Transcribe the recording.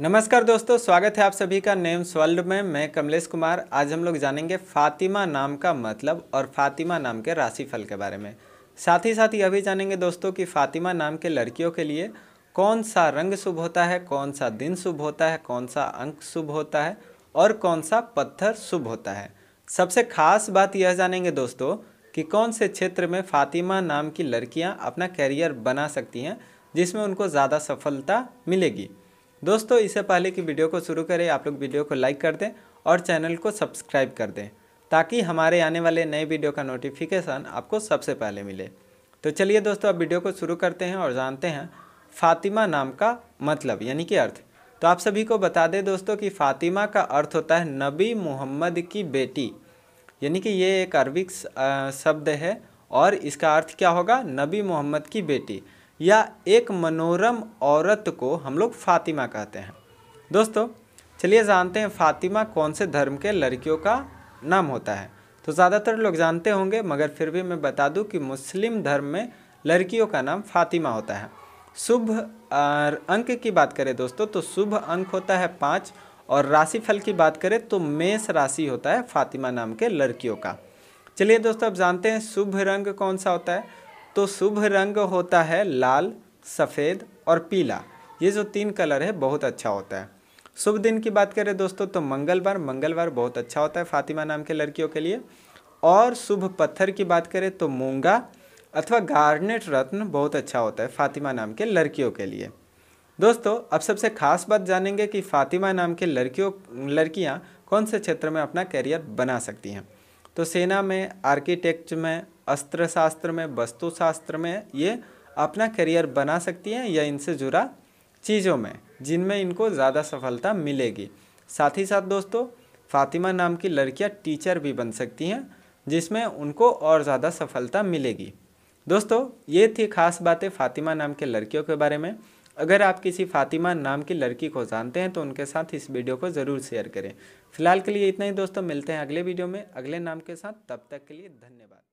नमस्कार दोस्तों स्वागत है आप सभी का नेम्स वर्ल्ड में मैं कमलेश कुमार आज हम लोग जानेंगे फातिमा नाम का मतलब और फातिमा नाम के राशिफल के बारे में साथ ही साथ यह भी जानेंगे दोस्तों कि फातिमा नाम के लड़कियों के लिए कौन सा रंग शुभ होता है कौन सा दिन शुभ होता है कौन सा अंक शुभ होता है और कौन सा पत्थर शुभ होता है सबसे खास बात यह जानेंगे दोस्तों कि कौन से क्षेत्र में फातिमा नाम की लड़कियाँ अपना कैरियर बना सकती हैं जिसमें उनको ज़्यादा सफलता मिलेगी दोस्तों इससे पहले कि वीडियो को शुरू करें आप लोग वीडियो को लाइक कर दें और चैनल को सब्सक्राइब कर दें ताकि हमारे आने वाले नए वीडियो का नोटिफिकेशन आपको सबसे पहले मिले तो चलिए दोस्तों अब वीडियो को शुरू करते हैं और जानते हैं फातिमा नाम का मतलब यानी कि अर्थ तो आप सभी को बता दें दोस्तों कि फ़ातिमा का अर्थ होता है नबी मोहम्मद की बेटी यानी कि ये एक अरबिक शब्द है और इसका अर्थ क्या होगा नबी मोहम्मद की बेटी या एक मनोरम औरत को हम लोग फातिमा कहते हैं दोस्तों चलिए जानते हैं फातिमा कौन से धर्म के लड़कियों का नाम होता है तो ज़्यादातर लोग जानते होंगे मगर फिर भी मैं बता दूं कि मुस्लिम धर्म में लड़कियों का नाम फातिमा होता है शुभ अं, अंक की बात करें दोस्तों तो शुभ अंक होता है पाँच और राशिफल की बात करें तो मेष राशि होता है फातिमा नाम के लड़कियों का चलिए दोस्तों अब जानते हैं शुभ रंग कौन सा होता है तो शुभ रंग होता है लाल सफ़ेद और पीला ये जो तीन कलर है बहुत अच्छा होता है शुभ दिन की बात करें दोस्तों तो मंगलवार मंगलवार बहुत अच्छा होता है फातिमा नाम के लड़कियों के लिए और शुभ पत्थर की बात करें तो मूंगा अथवा गार्नेट रत्न बहुत अच्छा होता है फातिमा नाम के लड़कियों के लिए दोस्तों अब सबसे खास बात जानेंगे कि फातिमा नाम के लड़कियों लड़कियाँ कौन से क्षेत्र में अपना करियर बना सकती हैं तो सेना में आर्किटेक्ट में अस्त्र शास्त्र में वस्तु शास्त्र में ये अपना करियर बना सकती हैं या इनसे जुड़ा चीज़ों में जिनमें इनको ज़्यादा सफलता मिलेगी साथ ही साथ दोस्तों फातिमा नाम की लड़कियां टीचर भी बन सकती हैं जिसमें उनको और ज़्यादा सफलता मिलेगी दोस्तों ये थी खास बातें फातिमा नाम के लड़कियों के बारे में अगर आप किसी फातिमा नाम की लड़की को जानते हैं तो उनके साथ इस वीडियो को ज़रूर शेयर करें फिलहाल के लिए इतना ही दोस्तों मिलते हैं अगले वीडियो में अगले नाम के साथ तब तक के लिए धन्यवाद